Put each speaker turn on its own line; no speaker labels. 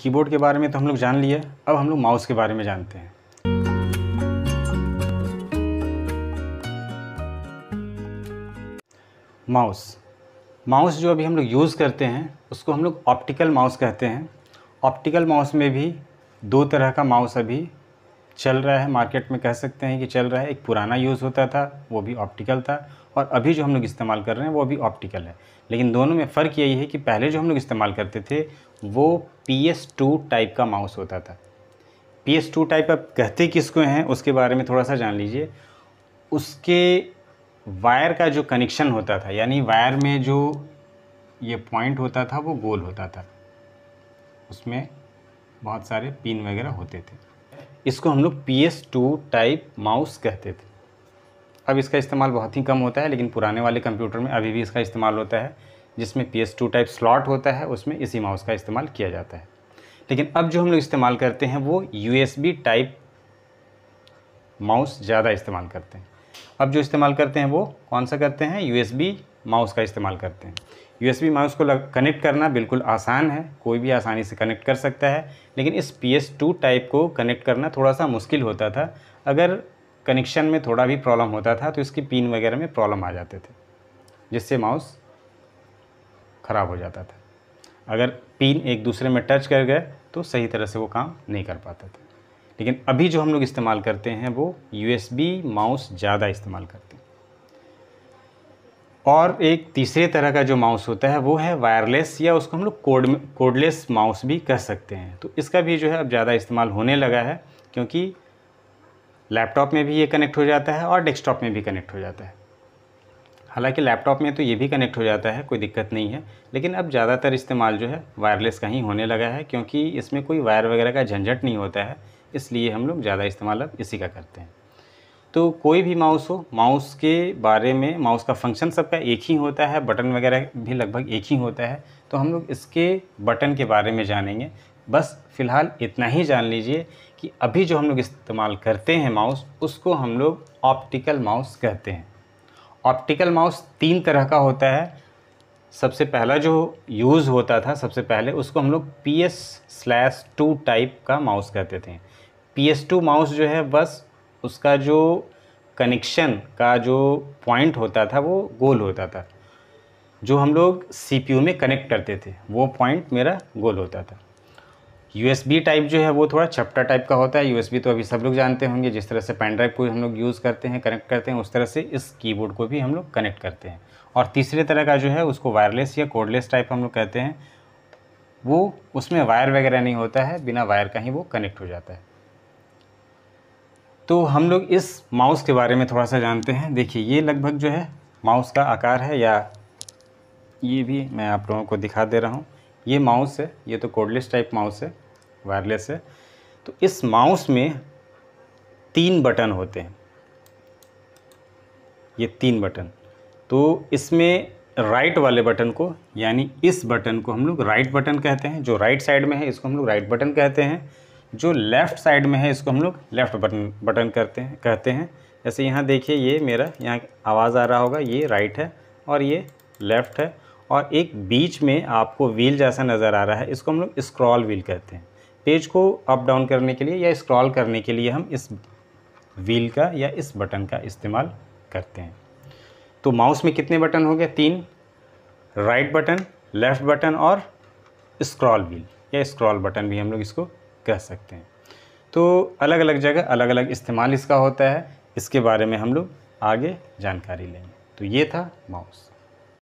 keyboard के बारे में तो हम लोग जान लिए अब हम लोग माउस के बारे में जानते हैं माउस माउस जो अभी हम लोग यूज़ करते हैं उसको हम लोग ऑप्टिकल माउस कहते हैं ऑप्टिकल माउस में भी दो तरह का माउस अभी चल रहा है मार्केट में कह सकते हैं कि चल रहा है एक पुराना यूज़ होता था वो भी ऑप्टिकल था और अभी जो हम लोग इस्तेमाल कर रहे हैं वो भी ऑप्टिकल है लेकिन दोनों में फ़र्क यही है कि पहले जो हम लोग इस्तेमाल करते थे वो पी एस टू टाइप का माउस होता था पी एस टू टाइप आप कहते किसको हैं उसके बारे में थोड़ा सा जान लीजिए उसके वायर का जो कनेक्शन होता था यानी वायर में जो ये पॉइंट होता था वो गोल होता था उसमें बहुत सारे पिन वगैरह होते थे इसको हम लोग P S two type mouse कहते थे अब इसका इस्तेमाल बहुत ही कम होता है लेकिन पुराने वाले कंप्यूटर में अभी भी इसका इस्तेमाल होता है जिसमें P S two type slot होता है उसमें इसी माउस का इस्तेमाल किया जाता है लेकिन अब जो हम लोग इस्तेमाल करते हैं वो U S B type mouse ज़्यादा इस्तेमाल करते हैं अब जो इस्तेमाल करते हैं वो कौन सा करते हैं यू एस बी माउस का इस्तेमाल करते हैं यू एस बी माउस को कनेक्ट करना बिल्कुल आसान है कोई भी आसानी से कनेक्ट कर सकता है लेकिन इस पी एस टू टाइप को कनेक्ट करना थोड़ा सा मुश्किल होता था अगर कनेक्शन में थोड़ा भी प्रॉब्लम होता था तो इसकी पिन वगैरह में प्रॉब्लम आ जाते थे जिससे माउस ख़राब हो जाता था अगर पिन एक दूसरे में टच कर गए तो सही तरह से वो काम नहीं कर पाते थे लेकिन अभी जो हम लोग इस्तेमाल करते हैं वो यू माउस ज़्यादा इस्तेमाल करते हैं और एक तीसरे तरह का जो माउस होता है वो है वायरलेस या उसको हम लोग कोड कोडलेस माउस भी कह सकते हैं तो इसका भी जो है अब ज़्यादा इस्तेमाल होने लगा है क्योंकि लैपटॉप में भी ये कनेक्ट हो जाता है और डेस्कटॉप में भी कनेक्ट हो जाता है हालांकि लैपटॉप में तो ये भी कनेक्ट हो जाता है कोई दिक्कत नहीं है लेकिन अब ज़्यादातर इस्तेमाल जो है वायरलेस का ही होने लगा है क्योंकि इसमें कोई वायर वगैरह का झंझट नहीं होता है इसलिए हम लोग ज़्यादा इस्तेमाल अब इसी का करते हैं तो कोई भी माउस हो माउस के बारे में माउस का फंक्शन सबका एक ही होता है बटन वगैरह भी लगभग एक ही होता है तो हम लोग इसके बटन के बारे में जानेंगे बस फ़िलहाल इतना ही जान लीजिए कि अभी जो हम लोग इस्तेमाल करते हैं माउस उसको हम लोग ऑप्टिकल माउस कहते हैं ऑप्टिकल माउस तीन तरह का होता है सबसे पहला जो यूज़ होता था सबसे पहले उसको हम लोग P S slash two type का माउस कहते थे पी एस टू माउस जो है बस उसका जो कनेक्शन का जो पॉइंट होता था वो गोल होता था जो हम लोग सी पी यू में कनेक्ट करते थे वो पॉइंट मेरा गोल होता था यूएसबी टाइप जो है वो थोड़ा चैप्टर टाइप का होता है यूएसबी तो अभी सब लोग जानते होंगे जिस तरह से पेन ड्राइव को हम लोग यूज़ करते हैं कनेक्ट करते हैं उस तरह से इस कीबोर्ड को भी हम लोग कनेक्ट करते हैं और तीसरे तरह का जो है उसको वायरलेस या कोडलेस टाइप हम लोग कहते हैं वो उसमें वायर वगैरह नहीं होता है बिना वायर का ही वो कनेक्ट हो जाता है तो हम लोग इस माउस के बारे में थोड़ा सा जानते हैं देखिए ये लगभग जो है माउस का आकार है या ये भी मैं आप लोगों को दिखा दे रहा हूँ ये माउस है ये तो कोडलेस टाइप माउस है वायरलेस है तो इस माउस में तीन बटन होते हैं ये तीन बटन तो इसमें राइट वाले बटन को यानी इस बटन को हम लोग राइट बटन कहते हैं जो राइट साइड में है इसको हम लोग राइट बटन कहते हैं जो लेफ़्ट साइड में है इसको हम लोग लेफ़्ट बटन बटन करते हैं कहते हैं जैसे यहाँ देखिए ये मेरा यहाँ आवाज़ आ रहा होगा ये राइट है और ये लेफ़्ट है और एक बीच में आपको व्हील जैसा नज़र आ रहा है इसको हम लोग स्क्रॉल व्हील कहते हैं पेज को अप डाउन करने के लिए या स्क्रॉल करने के लिए हम इस व्हील का या इस बटन का इस्तेमाल करते हैं तो माउस में कितने बटन हो गए तीन राइट बटन लेफ़्ट बटन और स्क्रॉल व्हील या स्क्रॉल बटन भी हम लोग इसको कह सकते हैं तो अलग अलग जगह अलग अलग इस्तेमाल इसका होता है इसके बारे में हम लोग आगे जानकारी लेंगे तो ये था माउस